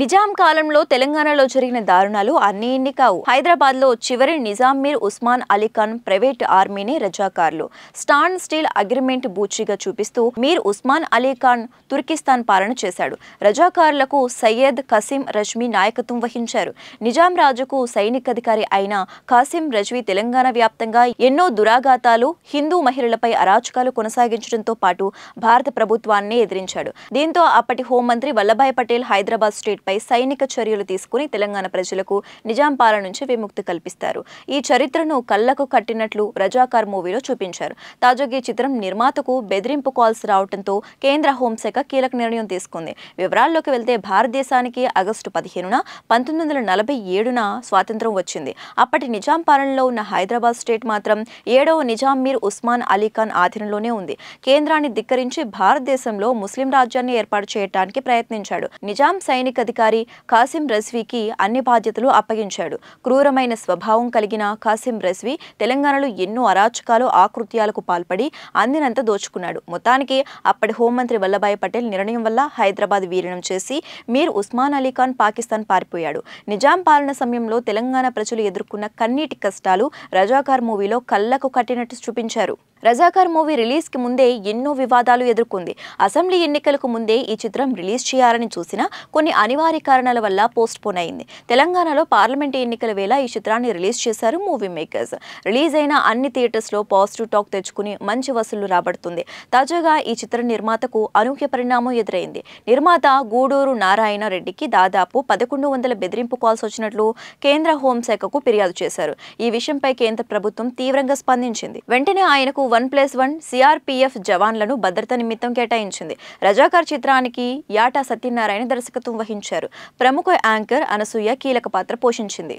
నిజాం కాలంలో తెలంగాణలో జరిగిన దారుణాలు అన్ని ఎన్ని కావు హైదరాబాద్ లో చివరి నిజాం మీర్ ఉస్మాన్ అలీఖాన్ ప్రైవేట్ ఆర్మీని రజాకార్లు స్టాన్ స్టీల్ అగ్రిమెంట్ బూచిగా చూపిస్తూ మీర్ ఉస్మాన్ అలీ ఖాన్ తుర్కిస్తాన్ పాలన చేశాడు రజాకారులకు సయ్యద్ కసీం రజ్మీ నాయకత్వం వహించారు నిజాం రాజుకు సైనికాధికారి అయిన కాసిం రజ్వీ తెలంగాణ వ్యాప్తంగా ఎన్నో దురాఘాతాలు హిందూ మహిళలపై అరాచకాలు కొనసాగించడంతో పాటు భారత ప్రభుత్వాన్ని ఎదిరించాడు దీంతో అప్పటి హోంమంత్రి వల్లభాయ్ పటేల్ హైదరాబాద్ స్టేట్ పై సైనిక చర్యలు తీసుకుని తెలంగాణ ప్రజలకు నిజాం పాలన నుంచి విముక్తి కల్పిస్తారు ఈ చరిత్రను కళ్లకు కట్టినట్లు రజాకార్ మూవీలో చూపించారు తాజాగా చిత్రం నిర్మాతకు బెదిరింపు కాల్స్ రావడంతో కేంద్ర హోంశాఖ కీలక నిర్ణయం తీసుకుంది వివరాల్లోకి వెళ్తే భారతదేశానికి ఆగస్టు పదిహేనున పంతొమ్మిది వందల నలభై ఏడున స్వాతంత్రం వచ్చింది అప్పటి నిజాం పాలనలో ఉన్న హైదరాబాద్ స్టేట్ మాత్రం ఏడవ నిజాం మీర్ ఉస్మాన్ అలీ ఖాన్ ఆధీనంలోనే ఉంది కేంద్రాన్ని ధిక్కరించి భారతదేశంలో ముస్లిం రాజ్యాన్ని ఏర్పాటు చేయడానికి ప్రయత్నించాడు నిజాం సైనిక ఉన్నతాధికారి కాసిం రజ్వీకి అన్ని బాధ్యతలు అప్పగించాడు క్రూరమైన స్వభావం కలిగిన కాసిం రజ్వీ తెలంగాణలో ఎన్నో అరాచకాలు ఆకృత్యాలకు పాల్పడి అందినంత దోచుకున్నాడు మొత్తానికి అప్పటి హోంమంత్రి వల్లభాయ్ పటేల్ నిర్ణయం వల్ల హైదరాబాద్ వీరణం చేసి మీర్ ఉస్మాన్ అలీ ఖాన్ పాకిస్తాన్ పారిపోయాడు నిజాం పాలన సమయంలో తెలంగాణ ప్రజలు ఎదుర్కొన్న కన్నీటి కష్టాలు రజాకార్ మూవీలో కళ్ళకు కట్టినట్టు చూపించారు రజాకార్ మూవీ రిలీజ్ కి ముందే ఎన్నో వివాదాలు ఎదుర్కొంది అసెంబ్లీ ఎన్నికలకు ముందే ఈ చిత్రం రిలీజ్ చేయాలని చూసిన కొన్ని అనివార్య మహమ్మారి కారణాల వల్ల పోస్ట్ పోన్ అయింది తెలంగాణలో పార్లమెంట్ ఎన్నికల వేళ ఈ చిత్రాన్ని రిలీజ్ చేశారు మూవీ మేకర్స్ రిలీజ్ అయిన అన్ని థియేటర్స్లో పాజిటివ్ టాక్ తెచ్చుకుని మంచి వసూళ్లు రాబడుతుంది తాజాగా ఈ చిత్ర నిర్మాతకు అనూహ్య పరిణామం ఎదురైంది నిర్మాత గూడూరు నారాయణ రెడ్డికి దాదాపు పదకొండు వందల బెదిరింపు కాల్స్ వచ్చినట్లు కేంద్ర హోంశాఖకు ఫిర్యాదు చేశారు ఈ విషయంపై కేంద్ర ప్రభుత్వం తీవ్రంగా స్పందించింది వెంటనే ఆయనకు వన్ ప్లస్ వన్ సిఆర్పిఎఫ్ జవాన్లను భద్రత నిమిత్తం కేటాయించింది రజాకార్ చిత్రానికి యాటా సత్యనారాయణ దర్శకత్వం వహించారు ప్రవేశపెట్టారు ప్రముఖ యాంకర్ అనసూయ కీలక పాత్ర పోషించింది